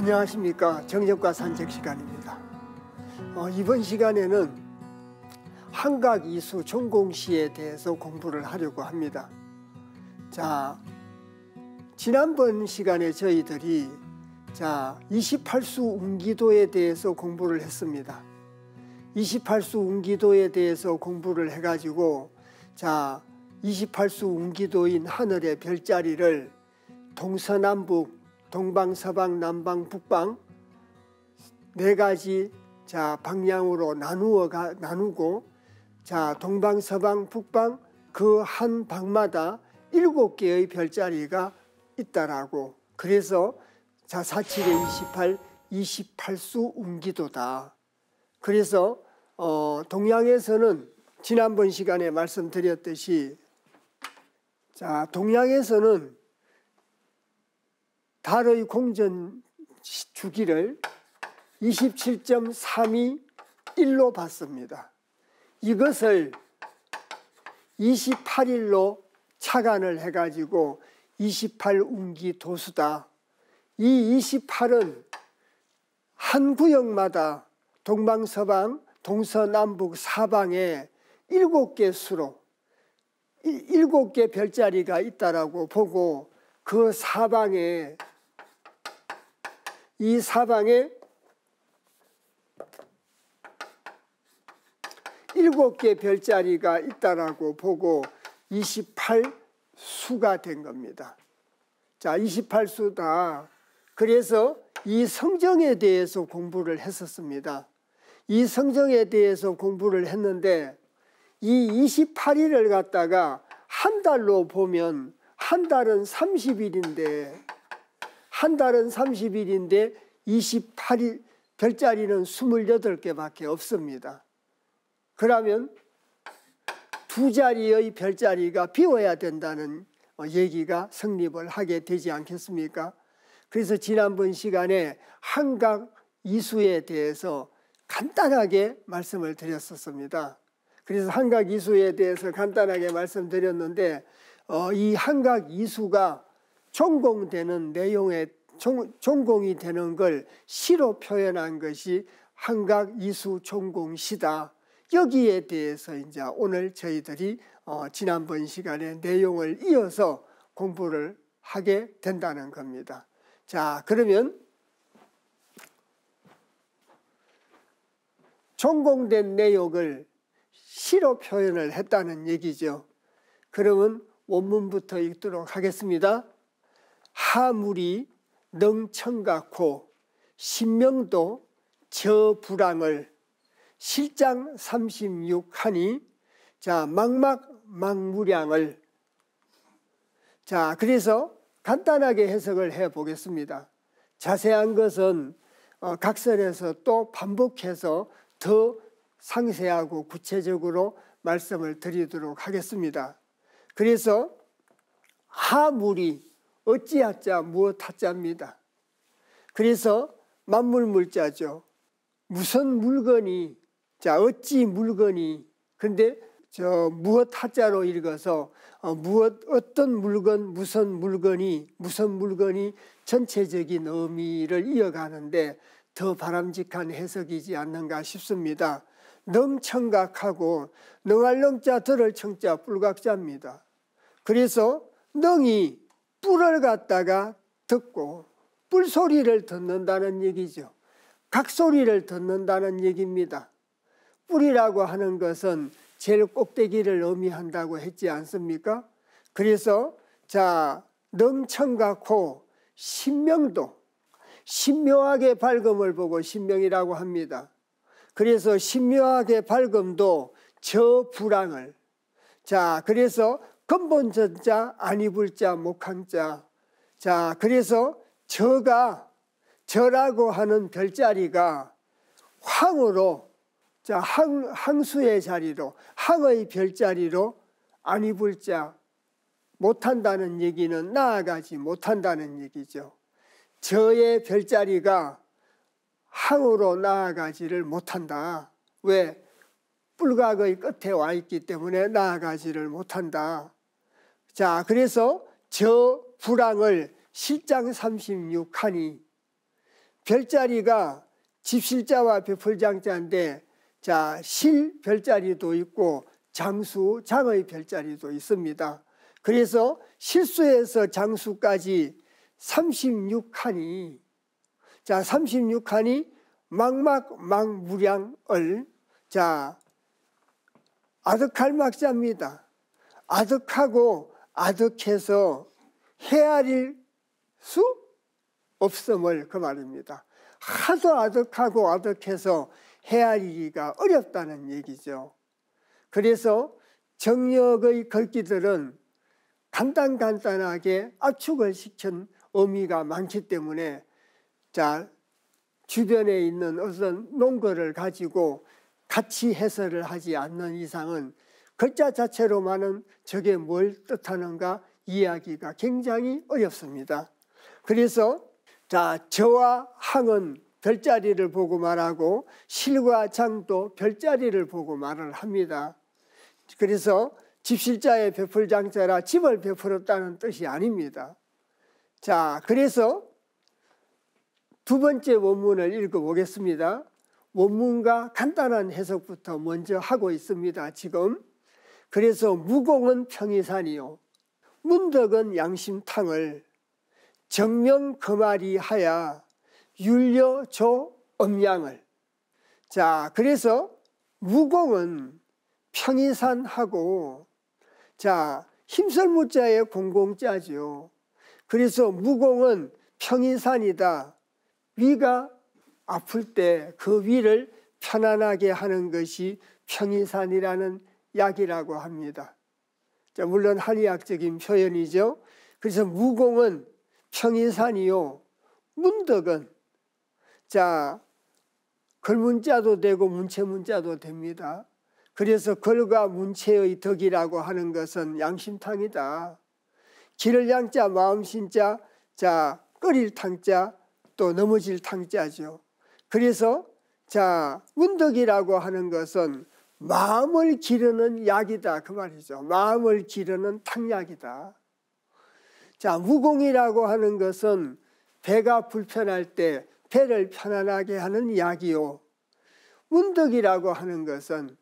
안녕하십니까 정전과 산책 시간입니다 어, 이번 시간에는 한각 이수 전공시에 대해서 공부를 하려고 합니다 자 지난번 시간에 저희들이 자 28수 운기도에 대해서 공부를 했습니다 28수 운기도에 대해서 공부를 해가지고 자 28수 운기도인 하늘의 별자리를 동서남북 동방, 서방, 남방, 북방 네 가지 자 방향으로 나누어 가, 나누고 자 동방, 서방, 북방 그 한 방마다 일곱 개의 별자리가 있다라고 그래서 자 사칠에 28 28수 운기도다. 그래서 어, 동양에서는 지난번 시간에 말씀드렸듯이 자 동양에서는 달의 공전 주기를 27.32 1로 봤습니다. 이것을 28일로 차관을 해가지고 28운기 도수다. 이 28은 한 구역마다 동방서방, 동서남북, 사방에 일곱 개 수로 일곱 개 별자리가 있다라고 보고 그 사방에 이 사방에 일곱 개 별자리가 있다라고 보고 28수가 된 겁니다. 자, 28수다. 그래서 이 성정에 대해서 공부를 했었습니다. 이 성정에 대해서 공부를 했는데 이 28일을 갖다가 한 달로 보면 한 달은 30일인데 한 달은 30일인데 28일 별자리는 28개밖에 없습니다. 그러면 두 자리의 별자리가 비워야 된다는 어, 얘기가 성립을 하게 되지 않겠습니까? 그래서 지난번 시간에 한강 이수에 대해서 간단하게 말씀을 드렸었습니다. 그래서 한강 이수에 대해서 간단하게 말씀드렸는데 어, 이 한강 이수가 전공되는 내용의 전공이 되는 걸 시로 표현한 것이 한각 이수 전공시다. 여기에 대해서 이제 오늘 저희들이 어, 지난번 시간에 내용을 이어서 공부를 하게 된다는 겁니다. 자, 그러면 전공된 내용을 시로 표현을 했다는 얘기죠. 그러면 원문부터 읽도록 하겠습니다. 하물이 능청각고 신명도 저불황을 실장 36하니 자 막막 막무량을 자 그래서 간단하게 해석을 해 보겠습니다. 자세한 것은 어, 각설에서 또 반복해서 더 상세하고 구체적으로 말씀을 드리도록 하겠습니다. 그래서 하물이 어찌하자 무엇하자입니다. 그래서 만물물자죠. 무슨 물건이 자 어찌 물건이 근데 저 무엇 하자로 읽어서 어, 무엇 어떤 물건 무슨 물건이 무슨 물건이 전체적인 의미를 이어가는데 더 바람직한 해석이지 않는가 싶습니다. 능청각하고 능할 능자 들을 청자 불각자입니다. 그래서 능이 뿔을 갖다가 듣고 뿔 소리를 듣는다는 얘기죠. 각 소리를 듣는다는 얘기입니다. 뿔이라고 하는 것은 제일 꼭대기를 의미한다고 했지 않습니까? 그래서 자 능청과 코 신명도 신묘하게 밝음을 보고 신명이라고 합니다. 그래서 신묘하게 밝음도 저 불황을 자 그래서 근본전자, 안입불자 목항자. 자, 그래서 저가 저라고 하는 별자리가 황으로 자, 항, 항수의 자리로 항의 별자리로 안입을자 못한다는 얘기는 나아가지 못한다는 얘기죠. 저의 별자리가 항으로 나아가지를 못한다. 왜? 불각의 끝에 와 있기 때문에 나아가지를 못한다. 자, 그래서 저 불황을 실장 36칸이 별자리가 집실자와 앞에 장자인데 자, 실 별자리도 있고 장수, 장의 별자리도 있습니다. 그래서 실수에서 장수까지 36칸이 자, 36칸이 망막망무량을 자, 아득할 막자입니다. 아득하고 아득해서 헤아릴 수 없음을 그 말입니다. 하도 아득하고 아득해서 헤아리기가 어렵다는 얘기죠. 그래서 정력의 글귀들은 간단간단하게 압축을 시킨 의미가 많기 때문에 자 주변에 있는 어떤 논거를 가지고 같이 해설을 하지 않는 이상은 글자 자체로만은 저게 뭘 뜻하는가 이야기가 굉장히 어렵습니다. 그래서 자 저와 항은 별자리를 보고 말하고 실과 장도 별자리를 보고 말을 합니다. 그래서 집실자의 베풀장자라 집을 베풀었다는 뜻이 아닙니다. 자, 그래서 두 번째 원문을 읽어보겠습니다. 원문과 간단한 해석부터 먼저 하고 있습니다. 지금 그래서 무공은 평이산이요 문덕은 양심탕을 정명 그말이 하야 율려조 음양을 자 그래서 무공은 평이산하고 자 힘설무자의 공공자지요 그래서 무공은 평이산이다 위가 아플 때 그 위를 편안하게 하는 것이 평이산이라는 약이라고 합니다. 자, 물론 한의학적인 표현이죠. 그래서 무공은 평이산이요. 문덕은 자 글문자도 되고 문체문자도 됩니다. 그래서 글과 문체의 덕이라고 하는 것은 양심탕이다. 길을 양자 마음신자 자 끓일 탕자 또 넘어질 탕자죠. 그래서 자 문덕이라고 하는 것은 마음을 기르는 약이다 그 말이죠. 마음을 기르는 탕약이다. 자 무공이라고 하는 것은 배가 불편할 때 배를 편안하게 하는 약이요. 문덕이라고 하는 것은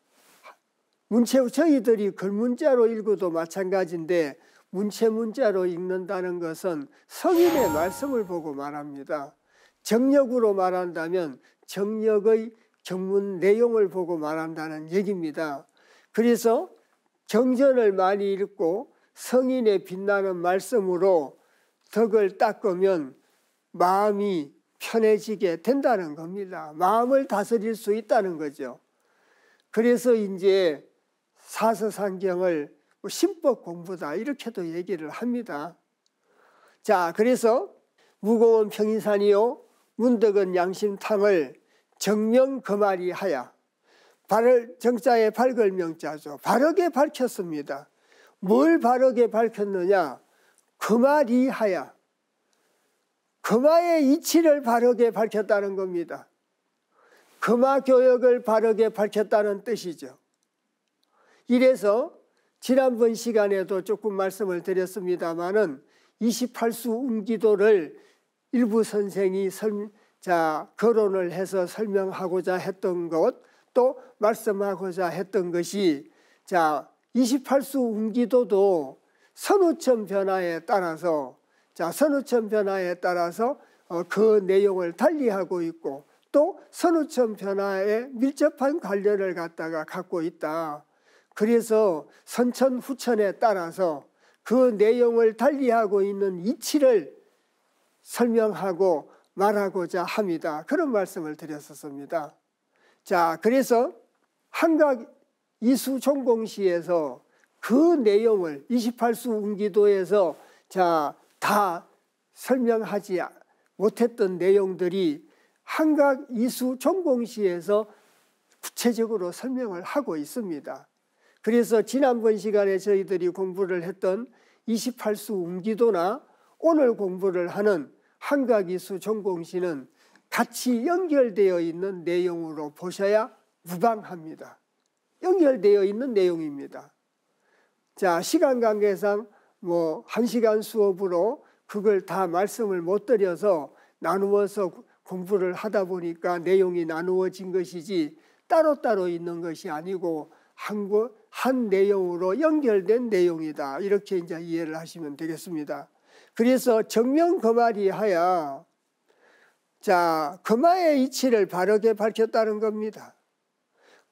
문체 저희들이 글문자로 읽어도 마찬가지인데 문체 문자로 읽는다는 것은 성인의 말씀을 보고 말합니다. 정력으로 말한다면 정력의 전문 내용을 보고 말한다는 얘기입니다. 그래서 경전을 많이 읽고 성인의 빛나는 말씀으로 덕을 닦으면 마음이 편해지게 된다는 겁니다. 마음을 다스릴 수 있다는 거죠. 그래서 이제 사서상경을 뭐 신법 공부다 이렇게도 얘기를 합니다. 자, 그래서 무거운 평인산이요 문득은 양심탕을 정령 거말이 그 하야 발을 정자에 밝을 명자죠. 바르게 밝혔습니다. 뭘 바르게 밝혔느냐? 금말이 그 하야. 금아의 그 이치를 바르게 밝혔다는 겁니다. 금아 교역을 바르게 밝혔다는 뜻이죠. 이래서 지난번 시간에도 조금 말씀을 드렸습니다마는 28수 음기도를 일부 선생이 선, 자, 거론을 해서 설명하고자 했던 것, 또 말씀하고자 했던 것이 자, 28수 운기도도 선우천 변화에 따라서 자, 선우천 변화에 따라서 어, 그 내용을 달리하고 있고 또 선우천 변화에 밀접한 관련을 갖다가 갖고 있다. 그래서 선천 후천에 따라서 그 내용을 달리하고 있는 이치를 설명하고 말하고자 합니다. 그런 말씀을 드렸었습니다. 자, 그래서 한각 이수 총공시에서 그 내용을 28수 운기도에서 자, 다 설명하지 못했던 내용들이 한각 이수 총공시에서 구체적으로 설명을 하고 있습니다. 그래서 지난번 시간에 저희들이 공부를 했던 28수 운기도나 오늘 공부를 하는 한가기수 전공시는 같이 연결되어 있는 내용으로 보셔야 무방합니다. 연결되어 있는 내용입니다. 자, 시간 관계상 뭐, 한 시간 수업으로 그걸 다 말씀을 못 드려서 나누어서 공부를 하다 보니까 내용이 나누어진 것이지 따로따로 있는 것이 아니고 한, 한 내용으로 연결된 내용이다. 이렇게 이제 이해를 하시면 되겠습니다. 그래서 정면 거마리 하야 자 거마의 이치를 바르게 밝혔다는 겁니다.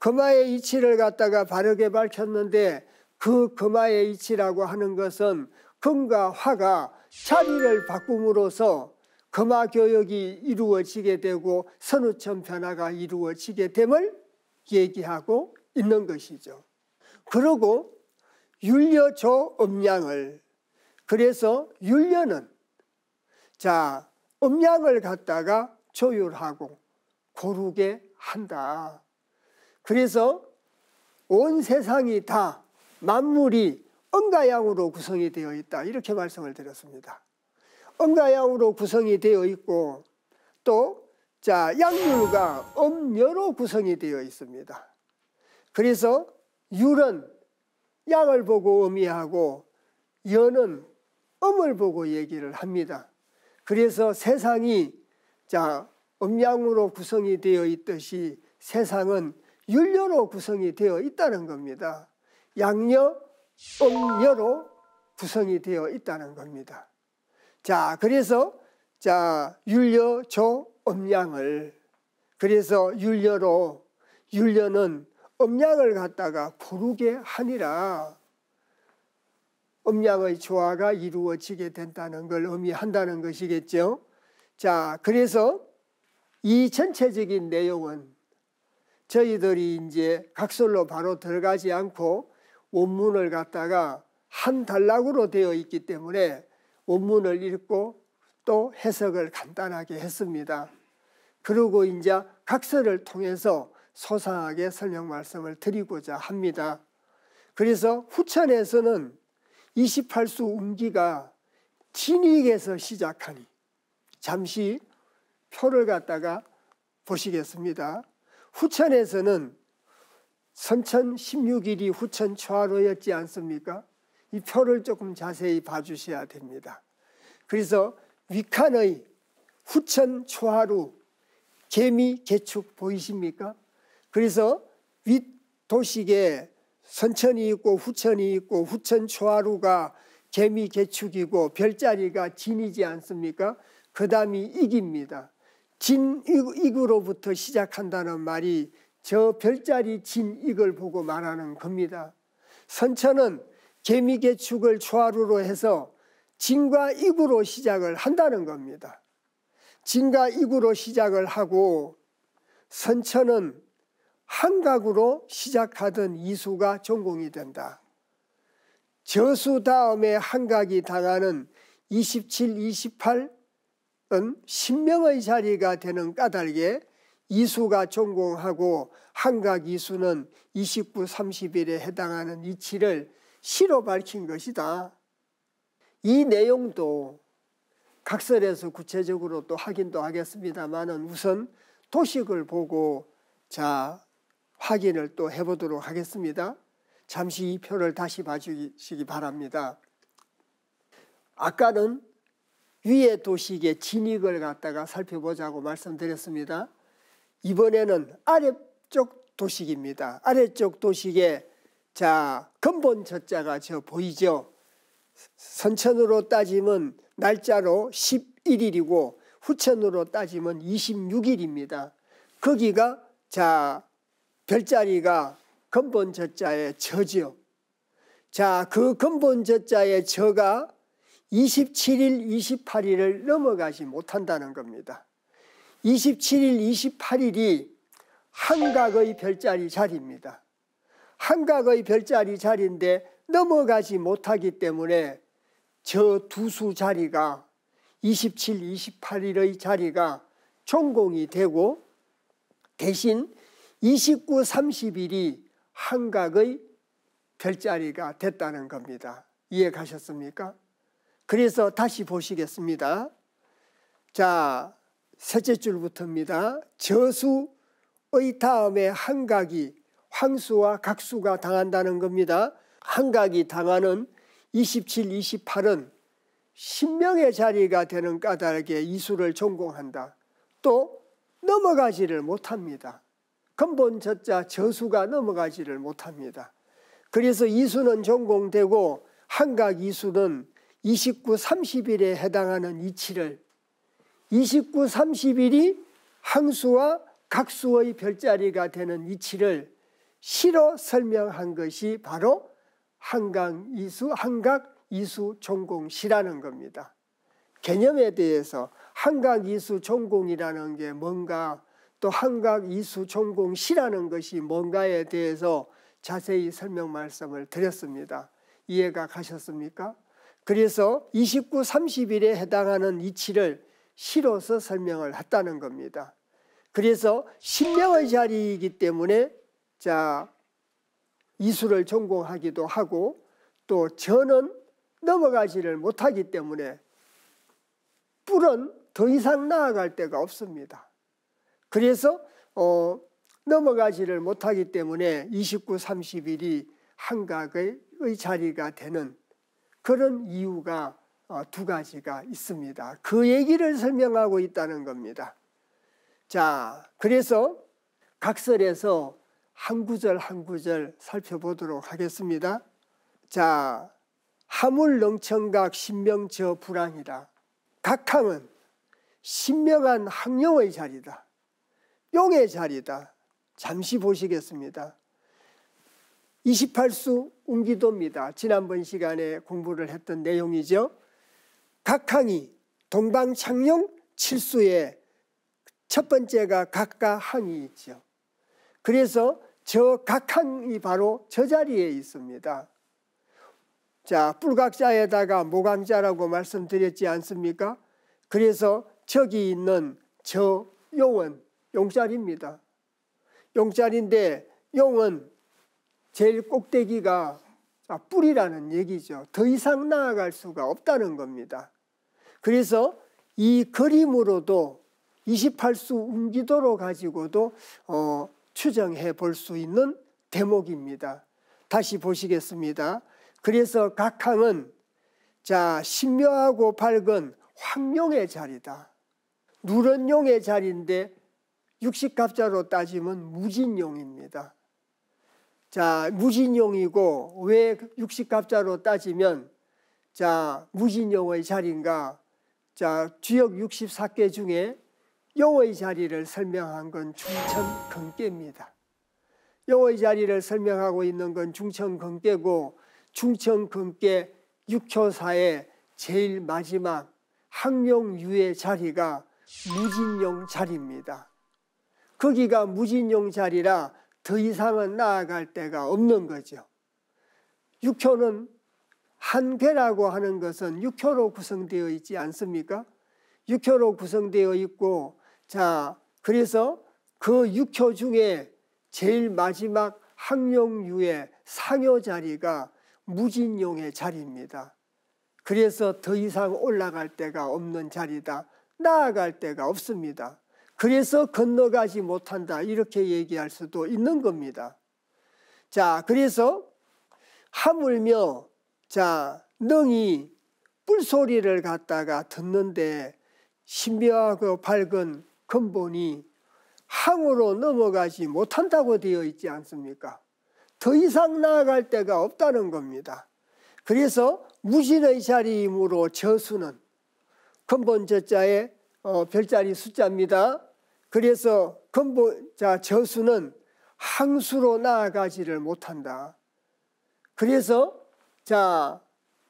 거마의 이치를 갖다가 바르게 밝혔는데 그 거마의 이치라고 하는 것은 금과 화가 자리를 바꿈으로써 금화 교역이 이루어지게 되고 선우천 변화가 이루어지게 됨을 얘기하고 있는 것이죠. 그리고 윤려조 음양을 그래서 율례은자 음양을 갖다가 조율하고 고르게 한다. 그래서 온 세상이 다 만물이 음가양으로 구성이 되어 있다 이렇게 말씀을 드렸습니다. 음가양으로 구성이 되어 있고 또 자, 양률과 음녀로 구성이 되어 있습니다. 그래서 율은 양을 보고 의미하고 연은 시을 보고 얘기를 합니다. 그래서 세상이 자 음양으로 구성이 되어 있듯이 세상은 윤료로 구성이 되어 있다는 겁니다. 양녀, 음녀로 구성이 되어 있다는 겁니다. 자, 그래서 자 윤려, 조, 음양을 그래서 윤려로 윤려는 음양을 갖다가 부르게 하니라 음양의 조화가 이루어지게 된다는 걸 의미한다는 것이겠죠. 자, 그래서 이 전체적인 내용은 저희들이 이제 각설로 바로 들어가지 않고 원문을 갖다가 한 단락으로 되어 있기 때문에 원문을 읽고 또 해석을 간단하게 했습니다. 그리고 이제 각설을 통해서 소상하게 설명 말씀을 드리고자 합니다. 그래서 후천에서는 28수 운기가 진익에서 시작하니 잠시 표를 갖다가 보시겠습니다. 후천에서는 선천 16일이 후천 초하루였지 않습니까? 이 표를 조금 자세히 봐주셔야 됩니다. 그래서 위칸의 후천 초하루 개미 개축 보이십니까? 그래서 윗 도식에 선천이 있고 후천이 있고 후천 초하루가 개미 개축이고 별자리가 진이지 않습니까? 그 다음이 익입니다. 진 익으로부터 시작한다는 말이 저 별자리 진 익을 보고 말하는 겁니다. 선천은 개미 개축을 초하루로 해서 진과 익으로 시작을 한다는 겁니다. 진과 익으로 시작을 하고 선천은 한각으로 시작하던 이수가 전공이 된다. 저수 다음에 한각이 당하는 27, 28은 신명의 자리가 되는 까닭에 이수가 전공하고 한각 이수는 29, 30일에 해당하는 이치를 시로 밝힌 것이다. 이 내용도 각설에서 구체적으로 또 확인도 하겠습니다만 우선 도식을 보고 자 확인을 또 해보도록 하겠습니다. 잠시 이 표를 다시 봐주시기 바랍니다. 아까는 위의 도식의 진익을 갖다가 살펴보자고 말씀드렸습니다. 이번에는 아래쪽 도식입니다. 아래쪽 도식의 자 근본 첫자가 저 보이죠. 선천으로 따지면 날짜로 11일이고 후천으로 따지면 26일입니다. 거기가 자 별자리가 근본 저자의 저지요. 자, 그 근본 저자의 저가 27일, 28일을 넘어가지 못한다는 겁니다. 27일, 28일이 한각의 별자리 자리입니다. 한각의 별자리 자리인데 넘어가지 못하기 때문에 저 두 수 자리가 27, 28일의 자리가 종공이 되고 대신 29, 30일이 한각의 별자리가 됐다는 겁니다. 이해 가셨습니까? 그래서 다시 보시겠습니다. 자, 셋째 줄부터입니다. 저수의 다음에 한각이 황수와 각수가 당한다는 겁니다. 한각이 당하는 27, 28은 신명의 자리가 되는 까닭에 이수를 전공한다. 또 넘어가지를 못합니다. 근본 저자 저수가 넘어가지를 못합니다. 그래서 이수는 전공되고 한각 이수는 29, 30일에 해당하는 이치를 29, 30일이 항수와 각수의 별자리가 되는 이치를 시로 설명한 것이 바로 한강 이수, 한각 이수 전공시라는 겁니다. 개념에 대해서 한강 이수 전공이라는 게 뭔가 또 한각 이수 종공 시라는 것이 뭔가에 대해서 자세히 설명 말씀을 드렸습니다. 이해가 가셨습니까? 그래서 29, 30일에 해당하는 이치를 시로서 설명을 했다는 겁니다. 그래서 신명의 자리이기 때문에 자 이수를 전공하기도 하고 또 저는 넘어가지를 못하기 때문에 뿔은 더 이상 나아갈 데가 없습니다. 그래서 어, 넘어가지를 못하기 때문에 29, 30일이 한각의 자리가 되는 그런 이유가 어, 두 가지가 있습니다. 그 얘기를 설명하고 있다는 겁니다. 자, 그래서 각설에서 한 구절 한 구절 살펴보도록 하겠습니다. 자, 하물 넘청각 신명저 불황이라. 각항은 신명한 항령의 자리다. 용의 자리다. 잠시 보시겠습니다. 28수 운기도입니다. 지난번 시간에 공부를 했던 내용이죠. 각항이 동방창룡 7수에 첫 번째가 각가항이 있죠. 그래서 저 각항이 바로 저 자리에 있습니다. 자, 불각자에다가 모강자라고 말씀드렸지 않습니까? 그래서 저기 있는 저 용은 용자리입니다용자리인데 용은 제일 꼭대기가 뿌리라는 아, 얘기죠. 더 이상 나아갈 수가 없다는 겁니다. 그래서 이 그림으로도 28수 운기도로 가지고도 어, 추정해 볼 수 있는 대목입니다. 다시 보시겠습니다. 그래서 각 항은 자 신묘하고 밝은 황룡의 자리다. 누런 용의 자리인데 육식갑자로 따지면 무진용입니다. 자, 무진용이고 왜 60갑자로 따지면 자, 무진용의 자리인가? 자, 주역 64개 중에 여호의 자리를 설명한 건 중천 건계입니다. 여호의 자리를 설명하고 있는 건 중천 건계고 중천 건계 육효사의 제일 마지막 항명유의 자리가 무진용 자리입니다. 거기가 무진용 자리라 더 이상은 나아갈 데가 없는 거죠. 육효는 한 괴라고 하는 것은 육효로 구성되어 있지 않습니까? 육효로 구성되어 있고 자 그래서 그 육효 중에 제일 마지막 항용유의 상효 자리가 무진용의 자리입니다. 그래서 더 이상 올라갈 데가 없는 자리다. 나아갈 데가 없습니다. 그래서 건너가지 못한다. 이렇게 얘기할 수도 있는 겁니다. 자, 그래서 하물며 자, 능이 뿔소리를 갖다가 듣는데 신비하고 밝은 근본이 항으로 넘어가지 못한다고 되어 있지 않습니까? 더 이상 나아갈 데가 없다는 겁니다. 그래서 무신의 자리이므로 저수는 근본 저자의 어, 별자리 숫자입니다. 그래서 근본자 저수는 항수로 나아가지를 못한다. 그래서 자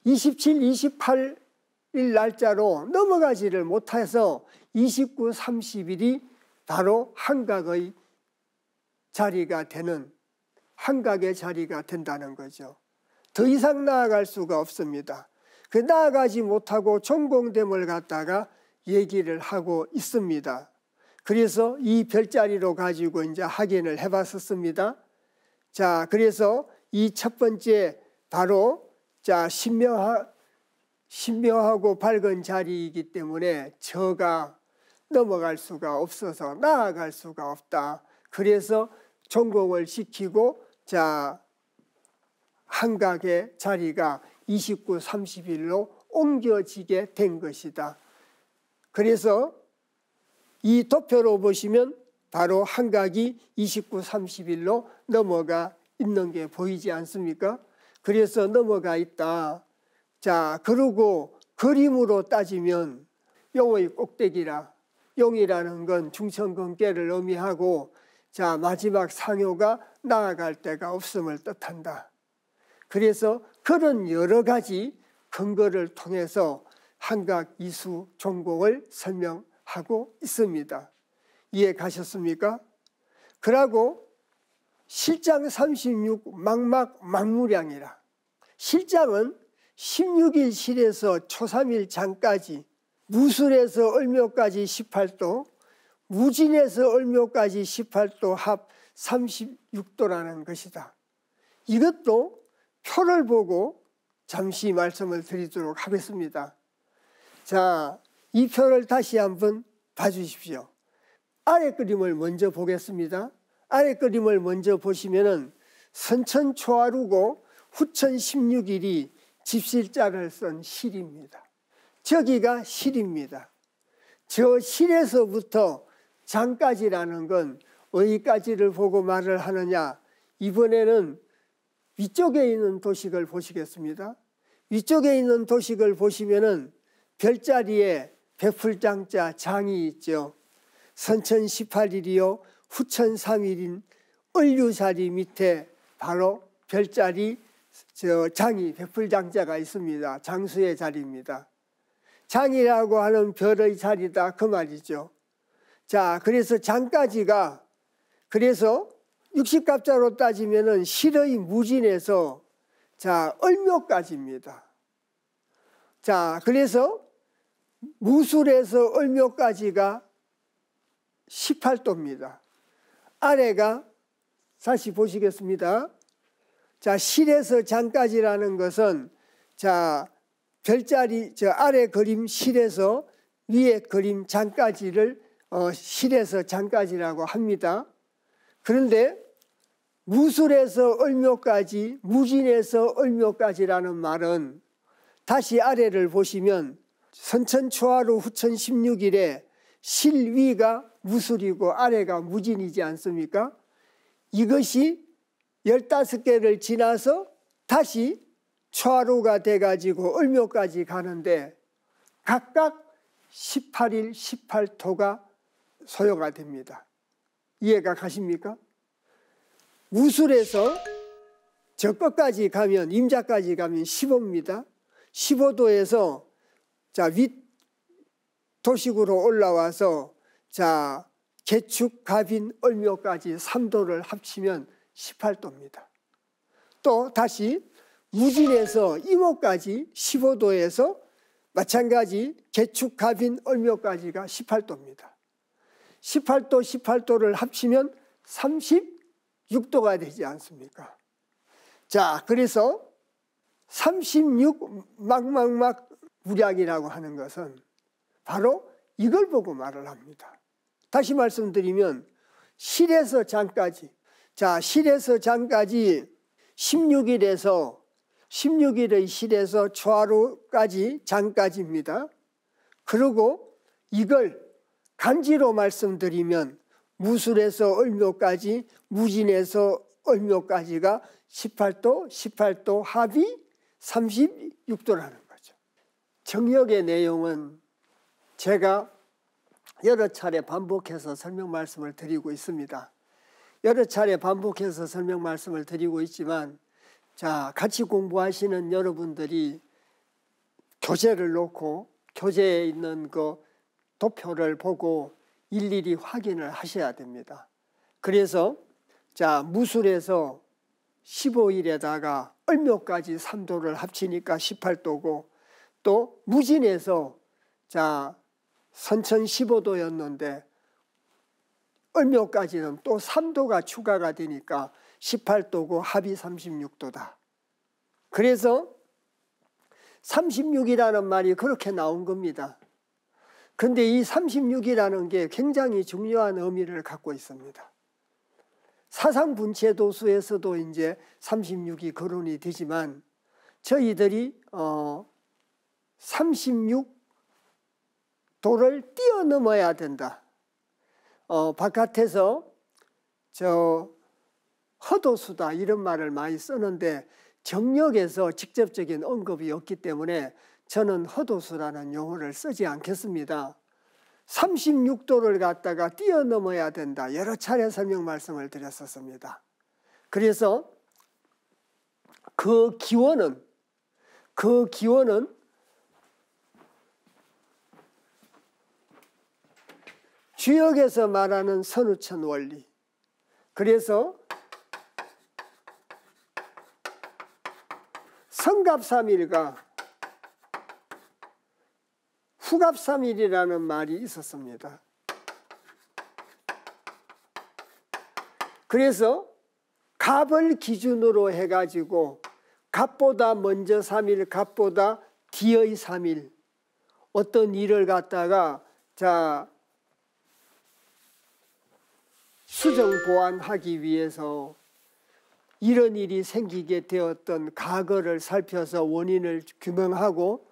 27, 28일 날짜로 넘어가지를 못해서 29, 30일이 바로 한각의 자리가 되는 한각의 자리가 된다는 거죠. 더 이상 나아갈 수가 없습니다. 그 나아가지 못하고 종공됨을 갖다가 얘기를 하고 있습니다. 그래서 이 별자리로 가지고 이제 확인을 해봤었습니다. 자, 그래서 이 첫 번째 바로 자 신묘하 신묘하고 밝은 자리이기 때문에 저가 넘어갈 수가 없어서 나아갈 수가 없다. 그래서 전공을 시키고 자 한각의 자리가 29, 30일로 옮겨지게 된 것이다. 그래서 이 도표로 보시면 바로 한각이 29, 30일로 넘어가 있는 게 보이지 않습니까? 그래서 넘어가 있다. 자, 그리고 그림으로 따지면 용의 꼭대기라 용이라는 건 중천근계를 의미하고 자, 마지막 상효가 나아갈 데가 없음을 뜻한다. 그래서 그런 여러 가지 근거를 통해서 한각 이수 종공을 설명 하고 있습니다. 이해 가셨습니까? 그러고 실장 36 막막 막무량이라 실장은 16일 실에서 초삼일 장까지 무술에서 얼묘까지 18도 무진에서 얼묘까지 18도 합 36도라는 것이다. 이것도 표를 보고 잠시 말씀을 드리도록 하겠습니다. 자, 이 표를 다시 한번 봐주십시오. 아래 그림을 먼저 보겠습니다. 아래 그림을 먼저 보시면은 선천초하루고 후천 16일이 집실자를 쓴 실입니다. 저기가 실입니다. 저 실에서부터 장까지라는 건 어디까지를 보고 말을 하느냐. 이번에는 위쪽에 있는 도식을 보시겠습니다. 위쪽에 있는 도식을 보시면은 별자리에 백풀장자 장이 있죠. 선천 18일이요 후천 3일인 을류자리 밑에 바로 별자리 저 장이 백불장자가 있습니다. 장수의 자리입니다. 장이라고 하는 별의 자리다 그 말이죠. 자 그래서 장까지가 그래서 60갑자로 따지면은 실의 무진에서 자 을묘까지입니다. 자 그래서 무술에서 을묘까지가 18도입니다. 아래가 다시 보시겠습니다. 자, 실에서 장까지라는 것은 자, 별자리 저 아래 그림 실에서 위에 그림 장까지를 어, 실에서 장까지라고 합니다. 그런데 무술에서 을묘까지, 무진에서 을묘까지라는 말은 다시 아래를 보시면 선천초하루 후천 16일에 실위가 무술이고 아래가 무진이지 않습니까? 이것이 15개를 지나서 다시 초하루가 돼가지고 을묘까지 가는데 각각 18일 18토가 소요가 됩니다. 이해가 가십니까? 우술에서 저 끝까지 가면 임자까지 가면 15입니다. 15도에서 자, 윗도식으로 올라와서 자, 개축, 갑인, 을묘까지 3도를 합치면 18도입니다. 또 다시 무진에서 이모까지 15도에서 마찬가지 개축, 갑인, 을묘까지가 18도입니다. 18도, 18도를 합치면 36도가 되지 않습니까? 자, 그래서 36막막막 무량이라고 하는 것은 바로 이걸 보고 말을 합니다. 다시 말씀드리면 실에서 장까지 자 실에서 장까지 16일에서 16일의 실에서 초하루까지 장까지입니다. 그리고 이걸 간지로 말씀드리면 무술에서 얼묘까지 무진에서 얼묘까지가 18도 18도 합이 36도라는 정역의 내용은 제가 여러 차례 반복해서 설명 말씀을 드리고 있습니다. 여러 차례 반복해서 설명 말씀을 드리고 있지만 자, 같이 공부하시는 여러분들이 교재를 놓고 교재에 있는 그 도표를 보고 일일이 확인을 하셔야 됩니다. 그래서 자, 무술에서 15일에다가 을묘까지 3도를 합치니까 18도고 또 무진에서 자 선천 15도였는데 을묘까지는 또 3도가 추가가 되니까 18도고 합이 36도다. 그래서 36이라는 말이 그렇게 나온 겁니다. 근데 이 36이라는 게 굉장히 중요한 의미를 갖고 있습니다. 사상 분체 도수에서도 이제 36이 거론이 되지만 저희들이 어 36도를 뛰어넘어야 된다. 어, 바깥에서 저 허도수다 이런 말을 많이 쓰는데 정력에서 직접적인 언급이 없기 때문에 저는 허도수라는 용어를 쓰지 않겠습니다. 36도를 갖다가 뛰어넘어야 된다. 여러 차례 설명 말씀을 드렸었습니다. 그래서 그 기원은 그 기원은 주역에서 말하는 선우천 원리. 그래서 성갑삼일과 후갑삼일이라는 말이 있었습니다. 그래서 갑을 기준으로 해가지고 갑보다 먼저 3일, 갑보다 뒤의 3일 어떤 일을 갖다가 자 수정 보완하기 위해서 이런 일이 생기게 되었던 과거를 살펴서 원인을 규명하고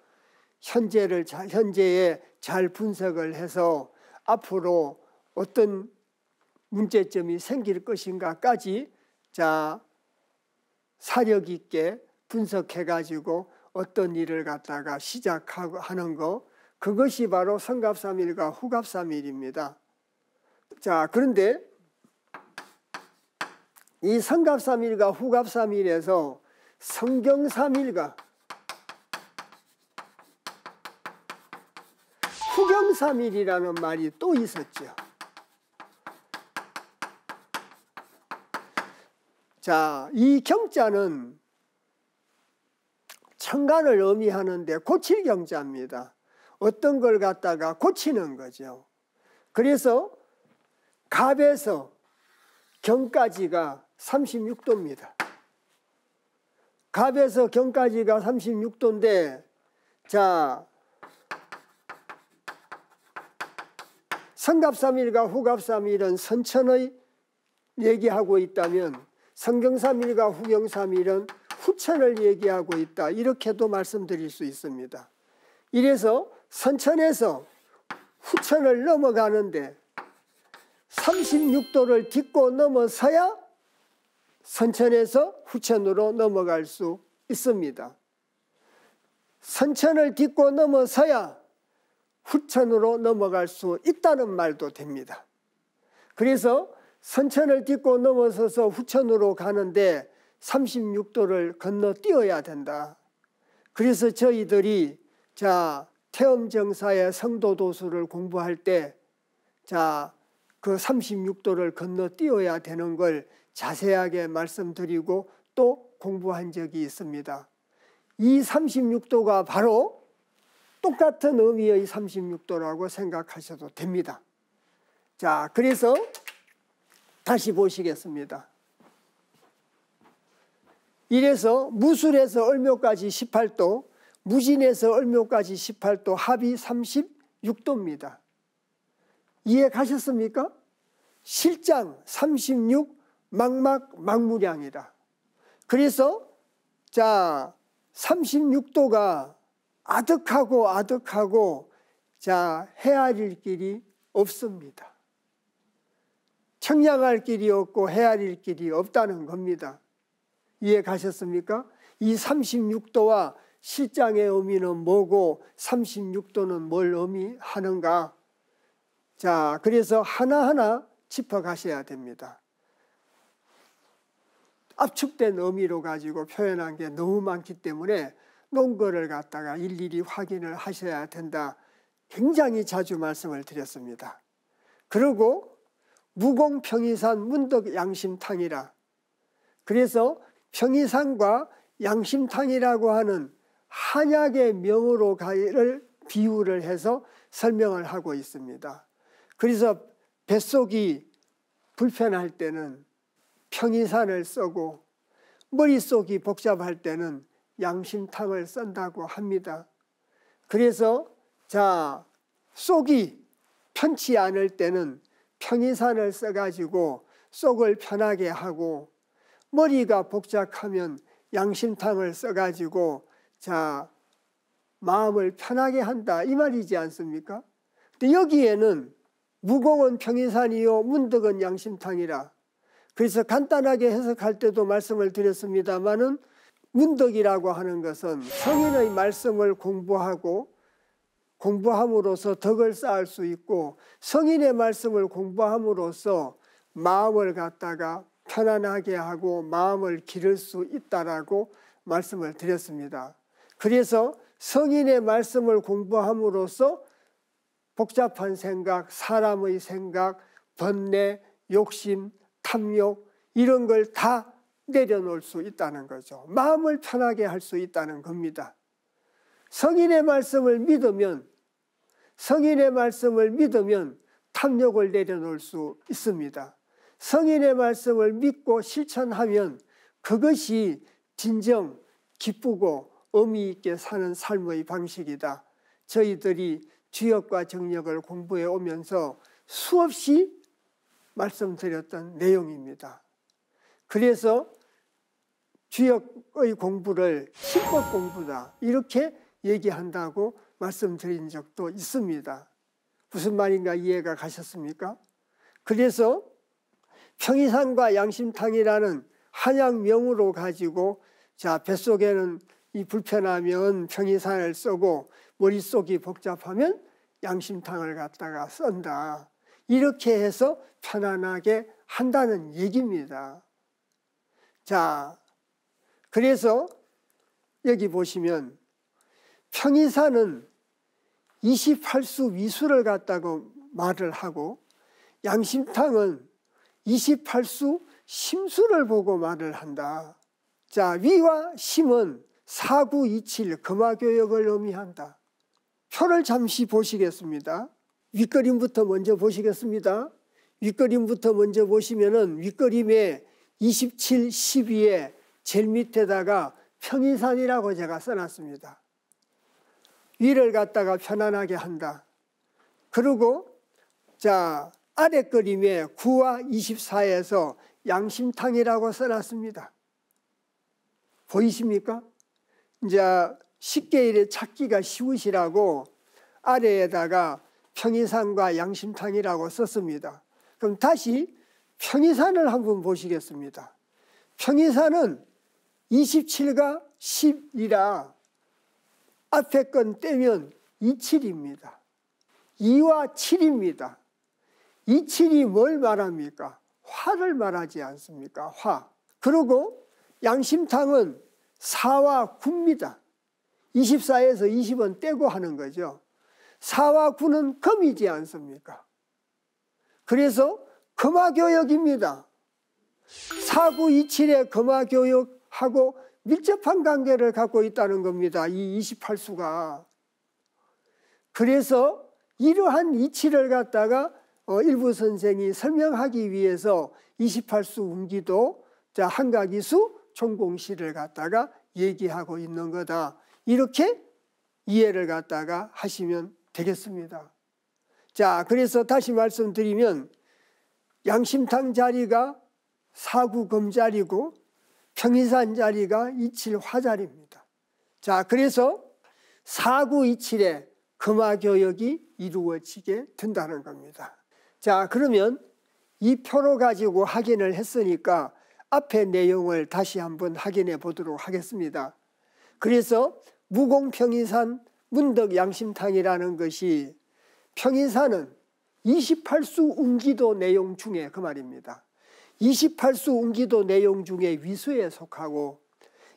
현재를 현재에 잘 분석을 해서 앞으로 어떤 문제점이 생길 것인가까지 자 사력 있게 분석해 가지고 어떤 일을 갖다가 시작하고 하는 거 그것이 바로 성갑삼일과 후갑삼일입니다. 자 그런데 이 성갑삼일과 후갑삼일에서 성경삼일과 후경삼일이라는 말이 또 있었죠. 자, 이 경자는 청간을 의미하는데 고칠 경자입니다. 어떤 걸 갖다가 고치는 거죠. 그래서 갑에서 경까지가 36도입니다. 갑에서 경까지가 36도인데 자 성갑삼일과 후갑삼일은 선천의 얘기하고 있다면 성경삼일과 후경삼일은 후천을 얘기하고 있다 이렇게도 말씀드릴 수 있습니다. 이래서 선천에서 후천을 넘어가는데 36도를 딛고 넘어서야 선천에서 후천으로 넘어갈 수 있습니다. 선천을 딛고 넘어서야 후천으로 넘어갈 수 있다는 말도 됩니다. 그래서 선천을 딛고 넘어서서 후천으로 가는데 36도를 건너뛰어야 된다. 그래서 저희들이 자 태음정사의 성도도수를 공부할 때 자 그 36도를 건너뛰어야 되는 걸 자세하게 말씀드리고 또 공부한 적이 있습니다. 이 36도가 바로 똑같은 의미의 36도라고 생각하셔도 됩니다. 자, 그래서 다시 보시겠습니다. 이래서 무술에서 얼묘까지 18도, 무진에서 얼묘까지 18도, 합이 36도입니다. 이해 가셨습니까? 실장 36, 막막막무량이다 그래서 자 36도가 아득하고 아득하고 자 헤아릴 길이 없습니다. 청량할 길이 없고 헤아릴 길이 없다는 겁니다. 이해 가셨습니까? 이 36도와 실장의 의미는 뭐고 36도는 뭘 의미하는가? 자, 그래서 하나하나 짚어 가셔야 됩니다. 압축된 의미로 가지고 표현한 게 너무 많기 때문에 논거를 갖다가 일일이 확인을 하셔야 된다. 굉장히 자주 말씀을 드렸습니다. 그리고 무공평이산 문덕양심탕이라 그래서 평이산과 양심탕이라고 하는 한약의 명으로 가를 비유를 해서 설명을 하고 있습니다. 그래서 뱃속이 불편할 때는 평이산을 쓰고 머릿속이 복잡할 때는 양심탕을 쓴다고 합니다. 그래서 자 속이 편치 않을 때는 평이산을 써가지고 속을 편하게 하고 머리가 복잡하면 양심탕을 써가지고 자 마음을 편하게 한다 이 말이지 않습니까? 근데 여기에는 무공은 평이산이요 문득은 양심탕이라 그래서 간단하게 해석할 때도 말씀을 드렸습니다마는 문덕이라고 하는 것은 성인의 말씀을 공부하고 공부함으로써 덕을 쌓을 수 있고 성인의 말씀을 공부함으로써 마음을 갖다가 편안하게 하고 마음을 기를 수 있다라고 말씀을 드렸습니다. 그래서 성인의 말씀을 공부함으로써 복잡한 생각, 사람의 생각, 번뇌, 욕심, 탐욕 이런 걸 다 내려놓을 수 있다는 거죠. 마음을 편하게 할 수 있다는 겁니다. 성인의 말씀을 믿으면 성인의 말씀을 믿으면 탐욕을 내려놓을 수 있습니다. 성인의 말씀을 믿고 실천하면 그것이 진정 기쁘고 의미 있게 사는 삶의 방식이다. 저희들이 주역과 정력을 공부해 오면서 수없이 말씀드렸던 내용입니다. 그래서 주역의 공부를 신법 공부다 이렇게 얘기한다고 말씀드린 적도 있습니다. 무슨 말인가 이해가 가셨습니까? 그래서 평이산과 양심탕이라는 한약명으로 가지고 자 뱃속에는 이 불편하면 평이산을 쓰고 머릿속이 복잡하면 양심탕을 갖다가 쓴다. 이렇게 해서 편안하게 한다는 얘기입니다. 자, 그래서 여기 보시면 평의사는 28수 위수를 갖다고 말을 하고 양심탕은 28수 심수를 보고 말을 한다. 자, 위와 심은 4927 금화교역을 의미한다. 표를 잠시 보시겠습니다. 윗그림부터 먼저 보시겠습니다. 윗그림부터 먼저 보시면은 윗그림에 27, 12에 제일 밑에다가 평이산이라고 제가 써놨습니다. 위를 갖다가 편안하게 한다. 그리고 자 아래 그림에 9와 24에서 양심탕이라고 써놨습니다. 보이십니까? 이제 쉽게 이래 찾기가 쉬우시라고 아래에다가 평의산과 양심탕이라고 썼습니다. 그럼 다시 평이산을 한번 보시겠습니다. 평이산은 27가 10이라 앞에 건 떼면 27입니다. 2와 7입니다. 27이 뭘 말합니까? 화를 말하지 않습니까? 화. 그리고 양심탕은 4와 9입니다. 24에서 20은 떼고 하는 거죠. 사와 구는 금이지 않습니까? 그래서 금화교역입니다. 사구이칠의 금화교역하고 밀접한 관계를 갖고 있다는 겁니다. 이 28수가. 그래서 이러한 이치를 갖다가 어, 일부 선생이 설명하기 위해서 28수 운기도 자 한가기수 총공시를 갖다가 얘기하고 있는 거다. 이렇게 이해를 갖다가 하시면 되겠습니다. 자, 그래서 다시 말씀드리면 양심탕 자리가 사구검 자리고 평의산 자리가 이칠화 자리입니다. 자, 그래서 사구이칠에 금화교역이 이루어지게 된다는 겁니다. 자, 그러면 이 표로 가지고 확인을 했으니까 앞에 내용을 다시 한번 확인해 보도록 하겠습니다. 그래서 무공평의산 문덕 양심탕이라는 것이 평인사는 28수 운기도 내용 중에 그 말입니다. 28수 운기도 내용 중에 위수에 속하고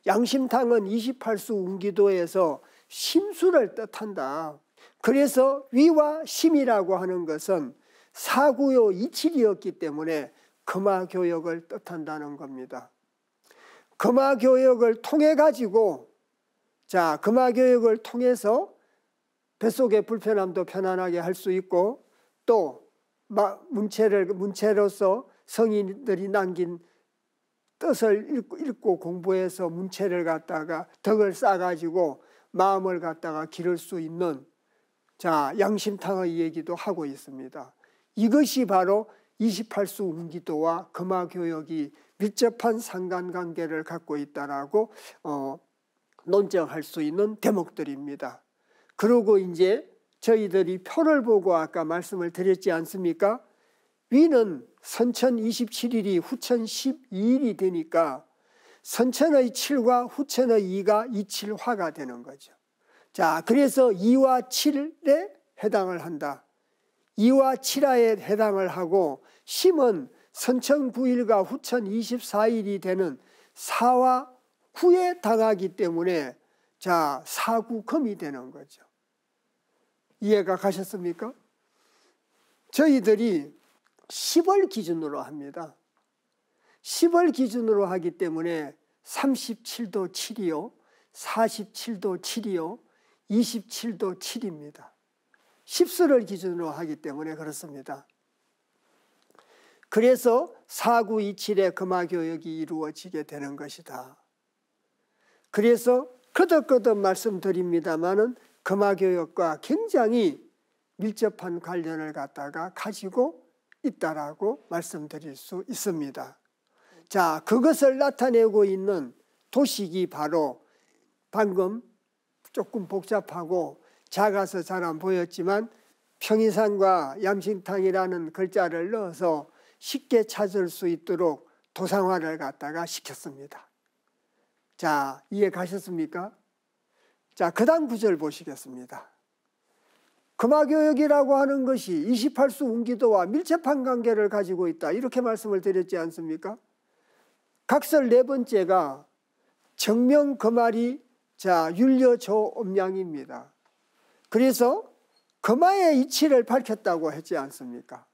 양심탕은 28수 운기도에서 심수를 뜻한다. 그래서 위와 심이라고 하는 것은 사구요 이칠이었기 때문에 금화교역을 뜻한다는 겁니다. 금화교역을 통해 가지고 자, 금화 교육을 통해서 뱃속의 불편함도 편안하게 할 수 있고 또 문체를 문체로서 성인들이 남긴 뜻을 읽고, 읽고 공부해서 문체를 갖다가 덕을 쌓아가지고 마음을 갖다가 기를 수 있는 자 양심탕의 얘기도 하고 있습니다. 이것이 바로 28수 운기도와 금화교역이 밀접한 상관관계를 갖고 있다라고 어, 논쟁할 수 있는 대목들입니다. 그러고 이제 저희들이 표를 보고 아까 말씀을 드렸지 않습니까? 위는 선천 27일이 후천 12일이 되니까 선천의 7과 후천의 2가 27화가 되는 거죠. 자, 그래서 2와 7에 해당을 한다. 2와 7화에 해당을 하고 심은 선천 9일과 후천 24일이 되는 4와 후에 당하기 때문에 자사구금이 되는 거죠. 이해가 가셨습니까? 저희들이 10월 기준으로 합니다. 10월 기준으로 하기 때문에 37도 7이요, 47도 7이요, 27도 7입니다. 1수를 기준으로 하기 때문에 그렇습니다. 그래서 4927의 금화교역이 이루어지게 되는 것이다. 그래서 끄덕끄덕 말씀드립니다마는 금화교역과 굉장히 밀접한 관련을 갖다가 가지고 있다라고 말씀드릴 수 있습니다. 자, 그것을 나타내고 있는 도식이 바로 방금 조금 복잡하고 작아서 잘 안 보였지만 평이산과 얌신탕이라는 글자를 넣어서 쉽게 찾을 수 있도록 도상화를 갖다가 시켰습니다. 자, 이해 가셨습니까? 자, 그 다음 구절 보시겠습니다. 금화교역이라고 하는 것이 28수 운기도와 밀접한 관계를 가지고 있다. 이렇게 말씀을 드렸지 않습니까? 각설 네 번째가 정명 금알이 자, 윤려조 음양입니다. 그래서 금화의 이치를 밝혔다고 했지 않습니까?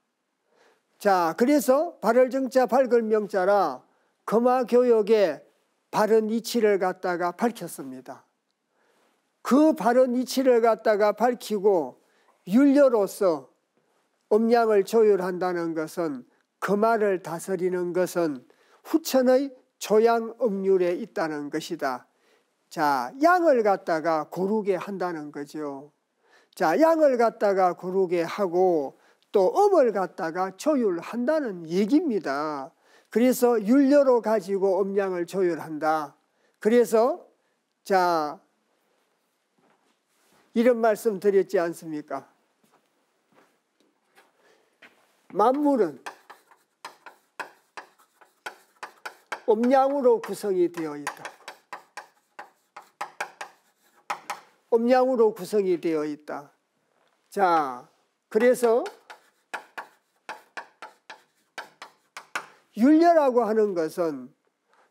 자, 그래서 발을 정자, 발을 명자라 금화교역의 바른 이치를 갖다가 밝혔습니다. 그 바른 이치를 갖다가 밝히고 윤례로서 음양을 조율한다는 것은 금화를 그 다스리는 것은 후천의 조양 음률에 있다는 것이다. 자, 양을 갖다가 고르게 한다는 거죠. 자, 양을 갖다가 고르게 하고 또 음을 갖다가 조율한다는 얘기입니다. 그래서 윤료로 가지고 음량을 조율한다. 그래서 자 이런 말씀 드렸지 않습니까? 만물은 음량으로 구성이 되어 있다. 음량으로 구성이 되어 있다. 자, 그래서 윤례라고 하는 것은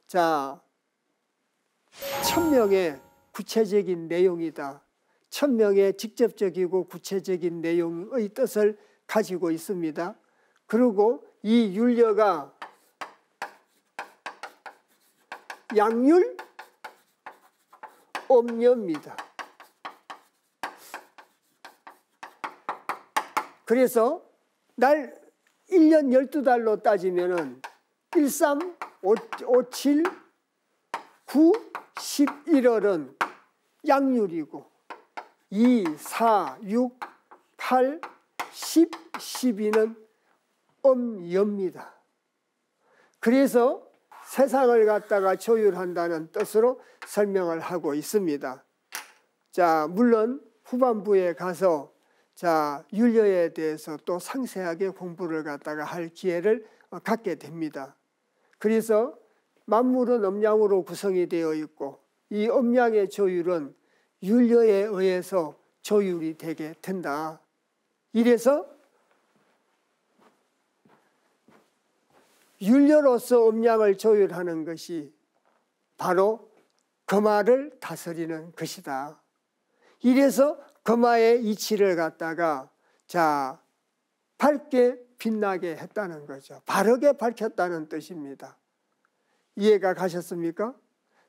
자 천명의 구체적인 내용이다. 천명의 직접적이고 구체적인 내용의 뜻을 가지고 있습니다. 그리고 이 윤례가 양률 엄녀입니다. 그래서 날 1년 12달로 따지면은 13, 57, 9, 11월은 양률이고 2, 4, 6, 8, 10, 12는 음엽니다. 그래서 세상을 갖다가 조율한다는 뜻으로 설명을 하고 있습니다. 자, 물론 후반부에 가서 자, 윤려에 대해서 또 상세하게 공부를 갖다가 할 기회를 어, 갖게 됩니다. 그래서 만물은 음양으로 구성이 되어 있고 이 음양의 조율은 윤려에 의해서 조율이 되게 된다. 이래서 윤려로서 음양을 조율하는 것이 바로 거마를 그 다스리는 것이다. 이래서 거마의 그 이치를 갖다가 자 밝게 빛나게 했다는 거죠. 바르게 밝혔다는 뜻입니다. 이해가 가셨습니까?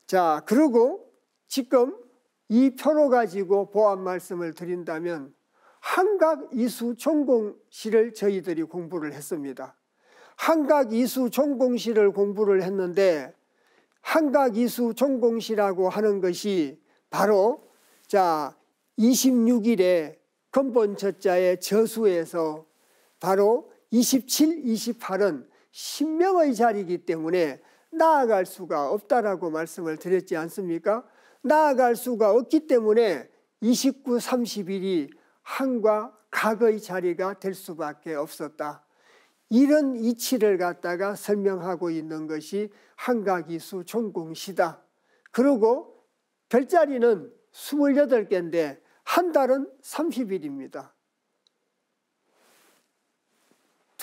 자, 그리고 지금 이 표로 가지고 보안 말씀을 드린다면 한각 이수 총공시를 저희들이 공부를 했습니다. 한각 이수 총공시를 공부를 했는데 한각 이수 총공시라고 하는 것이 바로 자 26일에 근본 첫자의 저수에서 바로 27, 28은 신명의 자리이기 때문에 나아갈 수가 없다라고 말씀을 드렸지 않습니까? 나아갈 수가 없기 때문에 29, 31이 한과 각의 자리가 될 수밖에 없었다. 이런 이치를 갖다가 설명하고 있는 것이 한가기수 종공시다. 그리고 별자리는 28개인데 한 달은 30일입니다.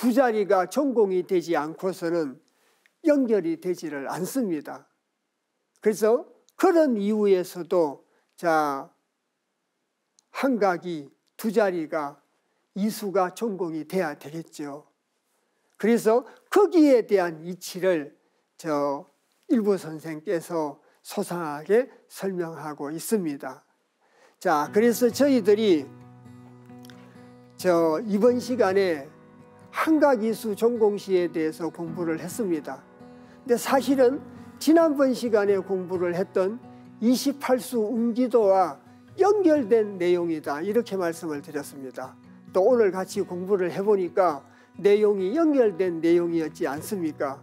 두 자리가 전공이 되지 않고서는 연결이 되지를 않습니다. 그래서 그런 이유에서도 자 한각이 두 자리가 이수가 전공이 돼야 되겠죠. 그래서 거기에 대한 이치를 저 일부 선생께서 소상하게 설명하고 있습니다. 자, 그래서 저희들이 저 이번 시간에 한각이수 전공시에 대해서 공부를 했습니다. 근데 사실은 지난번 시간에 공부를 했던 28수 운기도와 연결된 내용이다 이렇게 말씀을 드렸습니다. 또 오늘 같이 공부를 해보니까 내용이 연결된 내용이었지 않습니까?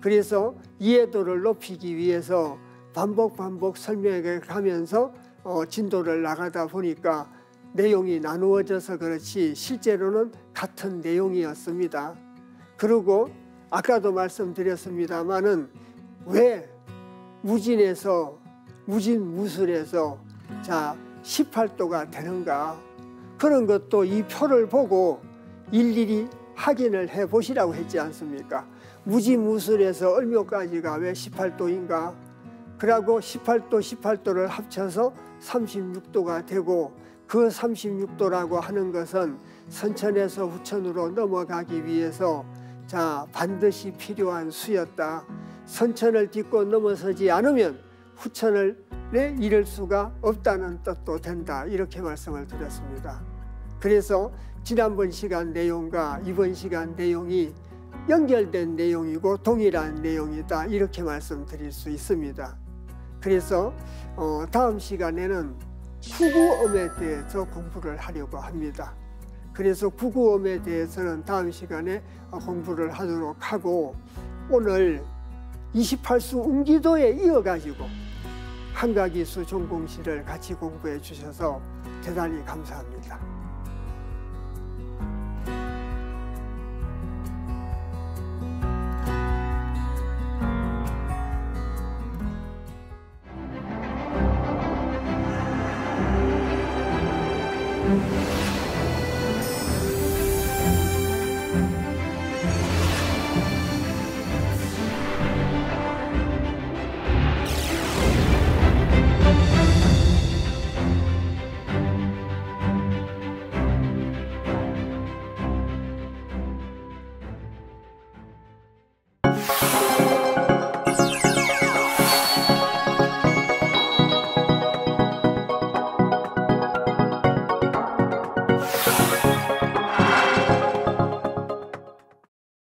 그래서 이해도를 높이기 위해서 반복 반복 설명을 하면서 어, 진도를 나가다 보니까 내용이 나누어져서 그렇지 실제로는 같은 내용이었습니다. 그리고 아까도 말씀드렸습니다마는 왜 무진에서 무진 무술에서 자 18도가 되는가 그런 것도 이 표를 보고 일일이 확인을 해 보시라고 했지 않습니까? 무지무술에서 을묘까지가 왜 18도인가? 그러고 18도 18도를 합쳐서 36도가 되고 그 36도라고 하는 것은 선천에서 후천으로 넘어가기 위해서 자 반드시 필요한 수였다. 선천을 딛고 넘어서지 않으면 후천을 내 이룰 수가 없다는 뜻도 된다. 이렇게 말씀을 드렸습니다. 그래서 지난번 시간 내용과 이번 시간 내용이 연결된 내용이고 동일한 내용이다. 이렇게 말씀드릴 수 있습니다. 그래서 어, 다음 시간에는 구구음에 대해서 공부를 하려고 합니다. 그래서 구구음에 대해서는 다음 시간에 공부를 하도록 하고 오늘 28수 운기도에 이어가지고 한가기수 전공시를 같이 공부해 주셔서 대단히 감사합니다.